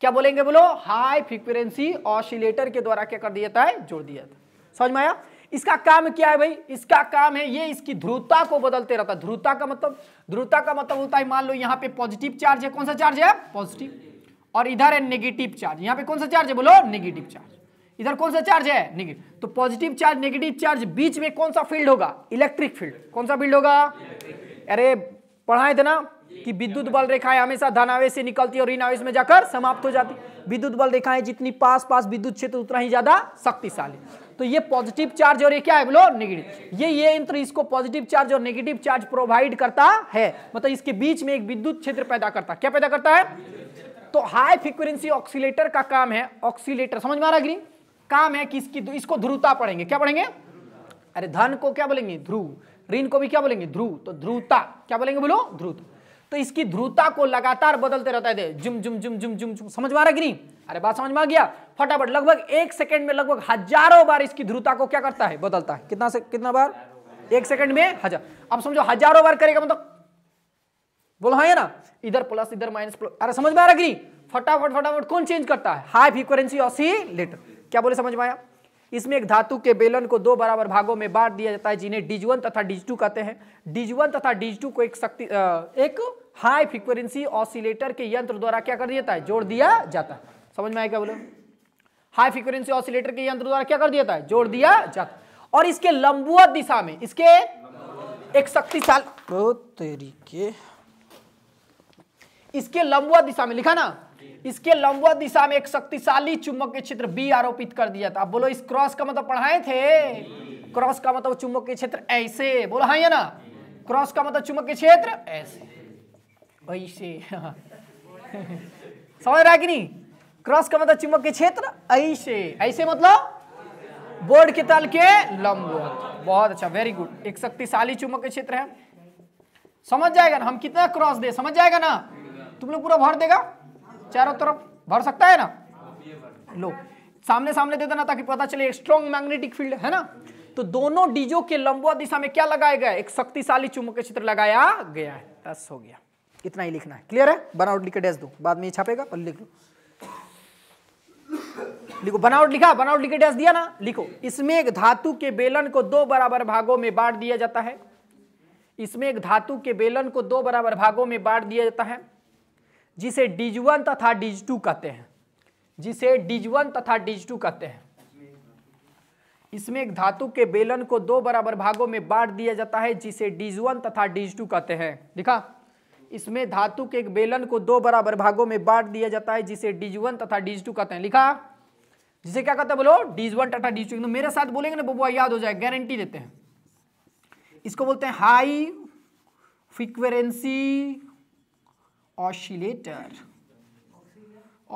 क्या बोलेंगे बोलो हाई फ्रिक्वेंसी ऑसिलेटर के द्वारा क्या कर दिया जाता है जोड़ दिया जाता समझ में आया इसका काम क्या है भाई इसका काम है ये इसकी ध्रुवता को बदलते रहता है ध्रुवता का मतलब ध्रुवता का मतलब होता है मान लो यहाँ पे पॉजिटिव चार्ज है कौन सा चार्ज है पॉजिटिव और इधर है नेगेटिव चार्ज यहाँ पे कौन सा चार्ज है बोलो नेगेटिव चार्ज इधर कौन सा चार्ज है नेगेटिव तो पॉजिटिव चार्ज नेगेटिव चार्ज बीच में कौन सा फील्ड होगा इलेक्ट्रिक फील्ड कौन सा फील्ड होगा अरे पढ़ाए थे ना कि विद्युत बल रेखाएं हमेशा आवेश से निकलती है और ऋण आवेश में जाकर समाप्त हो जाती विद्युत बल रेखाएं जितनी पास पास विद्युत क्षेत्र उतना ही ज्यादा शक्तिशाली तो ये पॉजिटिव चार्ज और ये क्या है बोलो नेगेटिव ये ये यंत्र इसको पॉजिटिव चार्ज और नेगेटिव चार्ज प्रोवाइड करता है मतलब इसके बीच में एक विद्युत क्षेत्र पैदा करता है क्या पैदा करता है तो हाई फ्रिक्वेंसी ऑक्सीलेटर का काम है ऑक्सीलेटर समझ में आ रहा काम है कि इसकी इसको ध्रुवता पढ़ेंगे क्या पढ़ेंगे अरे धन को क्या बोलेंगे ध्रुव ऋण को भी क्या बोलेंगे ध्रुव तो ध्रुवता क्या बोलेंगे बोलो ध्रुव तो इसकी ध्रुवता को लगातार बदलते रहता है जुम जुम जुम जुम जुम जुम समझ में आ रहा कि नहीं अरे बात समझ में आ गया फटाफट लगभग एक सेकंड में लगभग हजारों बार इसकी ध्रुवता को क्या करता है बदलता है कितना से कितना बार एक सेकंड में हजार अब समझो हजारों बार करेगा मतलब बोलो हाँ ना इधर प्लस इधर माइनस प्लस अरे समझ में आ रहा कि नहीं फटाफट फटाफट कौन चेंज करता है हाई फ्रीक्वेंसी ऑसी लेटर क्या बोले समझ में आया इसमें एक धातु के बेलन को दो बराबर भागों में बांट दिया जाता है जिन्हें डिजवन तथा डिज कहते हैं डिजवन तथा डिज को एक शक्ति एक हाई फ्रिक्वेंसी ऑसिलेटर के यंत्र द्वारा क्या कर जाता है जोड़ दिया जाता है समझ में आया क्या बोले हाई फ्रिक्वेंसी ऑसिलेटर के यंत्र द्वारा क्या कर दिया जाता है जोड़ दिया जाता है और इसके लंबुआ दिशा में इसके एक शक्तिशाली तरीके इसके लंबुआ दिशा में लिखा ना इसके लंबवत दिशा में एक शक्तिशाली चुंबक के क्षेत्र बी आरोपित कर दिया था बोलो इस क्रॉस का मतलब पढ़ाए थे क्रॉस का मतलब चुंबक के क्षेत्र ऐसे बोलो हाँ ना क्रॉस का मतलब चुंबक के क्षेत्र ऐसे ऐसे हाँ। समझ रहा कि नहीं क्रॉस का मतलब चुंबक के क्षेत्र ऐसे ऐसे मतलब बोर्ड के तल के लंबवत बहुत अच्छा वेरी गुड एक शक्तिशाली चुंबक के क्षेत्र है समझ जाएगा ना हम कितना क्रॉस दे समझ जाएगा ना तुम लोग पूरा भर देगा चारों तरफ भर सकता है ना लो सामने सामने दे देना ताकि पता चले स्ट्रॉन्ग मैग्नेटिक फील्ड है ना तो दोनों डीजो के लंबवत दिशा में क्या लगाया गया एक शक्तिशाली चुंबकीय क्षेत्र लगाया गया है बस हो गया इतना ही लिखना है क्लियर है बनावट लिख के डैश दो बाद में ये छापेगा पर लिख लो लिखो बनावट लिखा बनावट लिख के डैश दिया ना लिखो इसमें एक धातु के बेलन को दो बराबर भागों में बांट दिया जाता है इसमें एक धातु के बेलन को दो बराबर भागों में बांट दिया जाता है जिसे डिज वन तथा डिज टू कहते हैं जिसे डिज वन तथा डिज टू कहते हैं इसमें एक धातु के बेलन को दो बराबर भागों में बांट दिया जाता है जिसे डिज वन तथा डिज टू कहते हैं देखा इसमें धातु के एक बेलन को दो बराबर भागों में बांट दिया जाता है जिसे डिज वन तथा डिज टू कहते हैं लिखा जिसे क्या कहते हैं बोलो डिज वन तथा डिज टू मेरे साथ बोलेंगे ना बबुआ याद हो जाए गारंटी देते हैं इसको बोलते हैं हाई फ्रिक्वेंसी ऑशिलेटर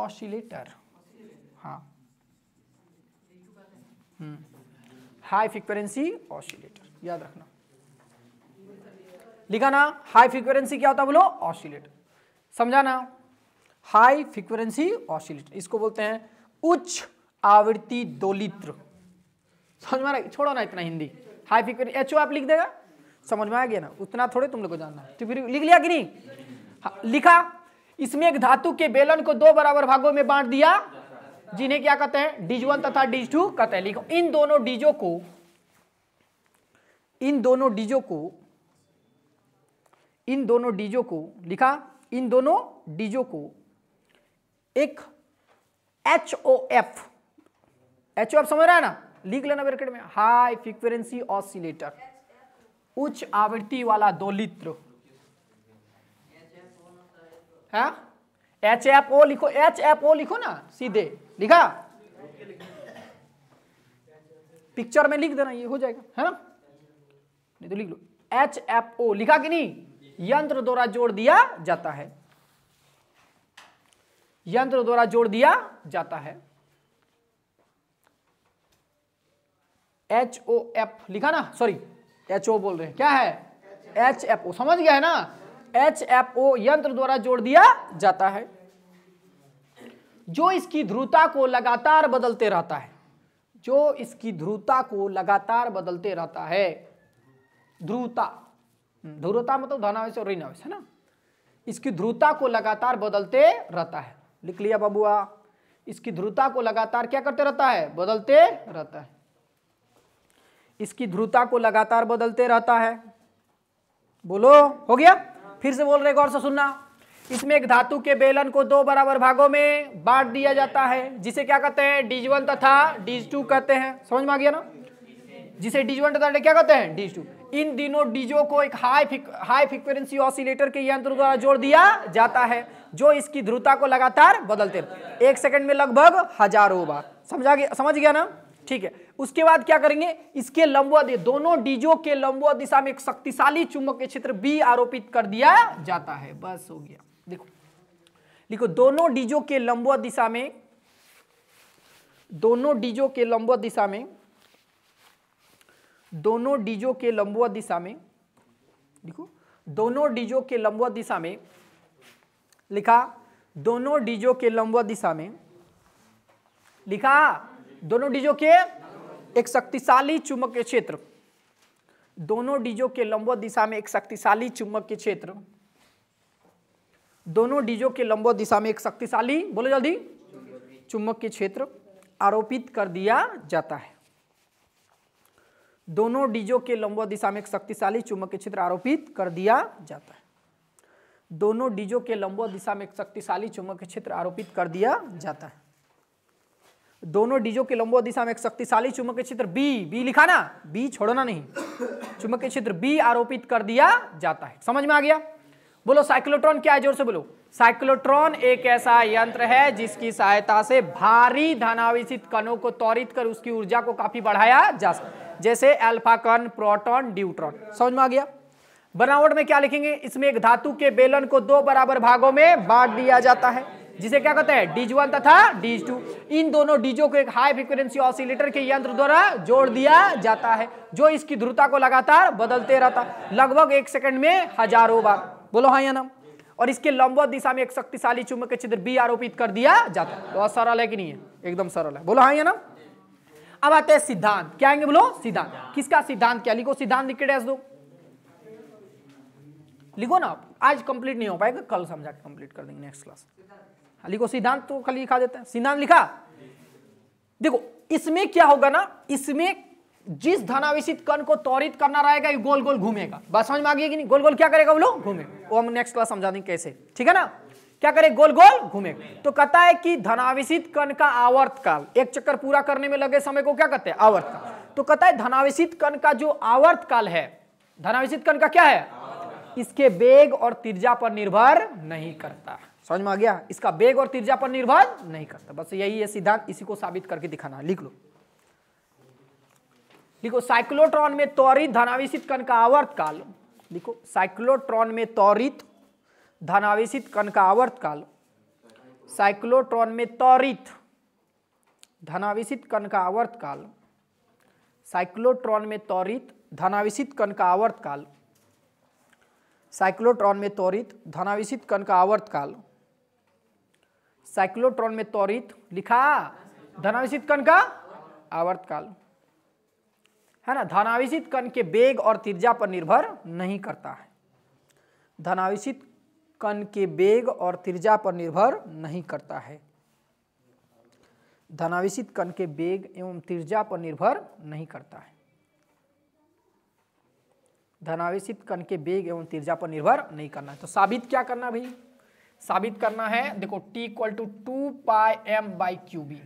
ऑशिलेटर हाँ हाई फ्रिक्वेंसी ऑशिलेटर याद रखना लिखा ना हाई फ्रिक्वेंसी क्या होता है बोलो ऑशिलेटर समझाना हाई फ्रिक्वेंसी ऑशिलेटर इसको बोलते हैं उच्च आवृत्ति दोलित्र समझ में आ रहा छोड़ो ना इतना Hindi high frequency H O आप लिख देगा समझ में आ गया ना उतना थोड़े तुम लोग को जानना तो फिर लिख लिया कि नहीं हाँ, लिखा इसमें एक धातु के बेलन को दो बराबर भागों में बांट दिया जिन्हें क्या कहते हैं डीज वन तथा डीज टू कहते हैं लिखो इन दोनों डीजों को इन दोनों डीजो को इन दोनों डीजो को लिखा इन दोनों डीजो को एक H O F H O F समझ रहा है ना लिख लेना ब्रैकेट में हाई फ्रिक्वेंसी ऑसिलेटर उच्च आवृत्ति वाला दोलित्र है एच एफ ओ लिखो एच एफ ओ लिखो ना सीधे लिखा पिक्चर में लिख देना ये हो जाएगा है हाँ? ना नहीं तो लिख लो एच एफ ओ लिखा कि नहीं यंत्र द्वारा जोड़ दिया जाता है यंत्र द्वारा जोड़ दिया जाता है एच ओ एफ लिखा ना सॉरी एच ओ बोल रहे हैं क्या है एच एफ ओ समझ गया है ना एच एफ ओ यंत्र द्वारा जोड़ दिया जाता है जो इसकी ध्रुवता को लगातार बदलते रहता है जो इसकी ध्रुवता को लगातार बदलते रहता है ध्रुवता ध्रुवता मतलब धनावेश और ऋणावेश है ना इसकी ध्रुवता को लगातार बदलते रहता है लिख लिया बबुआ इसकी ध्रुवता को लगातार क्या करते रहता है बदलते रहता है इसकी ध्रुवता को लगातार बदलते रहता है बोलो हो गया फिर से बोल रहे गौर से सुनना इसमें एक धातु के बेलन को दो बराबर भागों में बांट दिया जाता है जिसे क्या कहते हैं डीज वन तथा डीज टू कहते हैं समझ में आ गया ना जिसे डीज वन तथा क्या कहते हैं डीज टू इन दिनों डीजो को एक हाई फिक, हाई फ्रिक्वेंसी ऑसिलेटर के यंत्र द्वारा जोड़ दिया जाता है जो इसकी ध्रुवता को लगातार बदलते एक सेकंड में लगभग हजारों बार समझा गया समझ गया ना ठीक है उसके बाद क्या करेंगे इसके लंबवत दोनों डीजो के लंबवत दिशा में एक शक्तिशाली चुंबक क्षेत्र बी आरोपित कर दिया जाता है बस हो गया देखो लिखो दोनों डीजो के लंबवत दिशा में दोनों डीजो के लंबवत दिशा में दोनों डीजो के लंबवत दिशा में लिखो दोनों डीजो के लंबवत दिशा में लिखा दोनों डीजो के लंबवत दिशा में लिखा दोनों डीजो के एक शक्तिशाली चुंबकीय क्षेत्र दोनों डीजो के लंबवत दिशा में एक शक्तिशाली चुंबकीय क्षेत्र दोनों डीजो के लंबवत दिशा में एक शक्तिशाली बोलो जल्दी चुंबकीय क्षेत्र आरोपित कर दिया जाता है दोनों डीजो के लंबवत दिशा में एक शक्तिशाली चुंबकीय क्षेत्र आरोपित कर दिया जाता है दोनों डीजो के लंबवत दिशा में एक शक्तिशाली चुंबकीय क्षेत्र आरोपित कर दिया जाता है दोनों डीजो के लंबो दिशा में एक शक्तिशाली चुंबकीय क्षेत्र बी बी लिखा ना बी छोड़ना नहीं चुंबकीय क्षेत्र बी आरोपित कर दिया जाता है समझ में आ गया बोलो साइक्लोट्रॉन क्या है जोर से बोलो साइक्लोट्रॉन एक ऐसा यंत्र है जिसकी सहायता से भारी धनावेशित कणों को त्वरित कर उसकी ऊर्जा को काफी बढ़ाया जा सकता जैसे अल्फा कण प्रोटॉन ड्यूट्रॉन समझ में आ गया बनावट में क्या लिखेंगे इसमें एक धातु के बेलन को दो बराबर भागों में बांट दिया जाता है जिसे क्या कहते हैं डीज वन तथा डीज टू इन दोनों डीजों को एक हाई फ्रिक्वेंसी ऑसिलेटर के यंत्र द्वारा जोड़ दिया जाता है जो इसकी ध्रुवता को लगातार बदलते रहता लगभग एक सेकंड में हजारों बार बोलो हाँ या ना और इसके लंबवत दिशा में एक शक्तिशाली चुम्बक के चित्र बी आरोपित कर दिया जाता है बहुत तो सरल है कि नहीं है एकदम सरल है बोलो हाँ या ना अब आते हैं सिद्धांत क्या आएंगे बोलो सिद्धांत किसका सिद्धांत क्या लिखो सिद्धांत लिख के डैश दो लिखो ना आप आज कंप्लीट नहीं हो पाएगा कल समझा के कंप्लीट कर देंगे नेक्स्ट क्लास खाली को सिद्धांत तो खाली लिखा देते हैं सिद्धांत लिखा देखो इसमें क्या होगा ना इसमें जिस धनावेशित कण को त्वरित करना रहेगा ये गोल गोल घूमेगा बात समझ में आ गई कि नहीं गोल गोल क्या करेगा वो लोग घूमे वो हम नेक्स्ट क्लास समझा देंगे कैसे ठीक है ना क्या करे गोल गोल घूमेगा तो कहता है कि धनावेशित कण का आवर्त काल एक चक्कर पूरा करने में लगे समय को क्या कहते हैं आवर्त काल तो कहता है धनावेशित कण का जो आवर्त काल है धनावेशित कण का क्या है इसके वेग और तिरजा पर निर्भर नहीं करता है समझ में आ गया इसका बेग और तिरजा पर निर्भर नहीं करता बस यही है सिद्धांत इसी को साबित करके दिखाना है लिख लो लिखो साइक्लोट्रॉन में त्वरित धनावेशित कण का आवर्त काल लिखो साइक्लोट्रॉन में त्वरित धनावेशित कण का आवर्त काल साइक्लोट्रॉन में त्वरित धनावेशित कण का आवर्त काल साइक्लोट्रॉन में त्वरित धनावेशित कण का आवर्त काल साइक्लोट्रॉन में त्वरित धनावेशित कण का आवर्त काल साइक्लोट्रॉन में त्वरित लिखा धनावेशित कण का आवर्तकाल है ना धनावेशित कण के वेग और तीर्जा पर निर्भर नहीं करता है धनावेशित कण के वेग और तीर्जा पर निर्भर नहीं करता है धनावेशित कण के वेग एवं तीर्जा पर निर्भर नहीं करता है धनावेशित कण के वेग एवं तीर्जा पर निर्भर नहीं करना है तो साबित क्या करना भाई साबित करना है देखो t equal to two pi M by Q B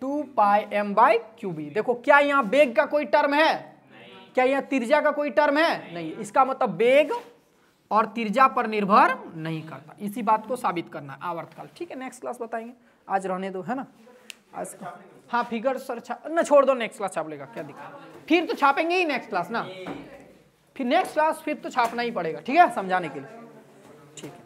two pi M by Q B देखो क्या यहां बेग का कोई टर्म है नहीं। क्या यहां तिरजा का कोई टर्म है नहीं, नहीं। इसका मतलब बेग और तिरजा पर निर्भर नहीं करता इसी बात को साबित करना आवर्तकाल ठीक है नेक्स्ट क्लास बताएंगे आज रहने दो है ना आज तो- हाँ फिगर सर छा ना छोड़ दो नेक्स्ट क्लास छाप लेगा क्या दिक्कत फिर तो छापेंगे ही नेक्स्ट क्लास ना फिर नेक्स्ट क्लास फिर तो छापना ही पड़ेगा ठीक है समझाने के लिए ठीक है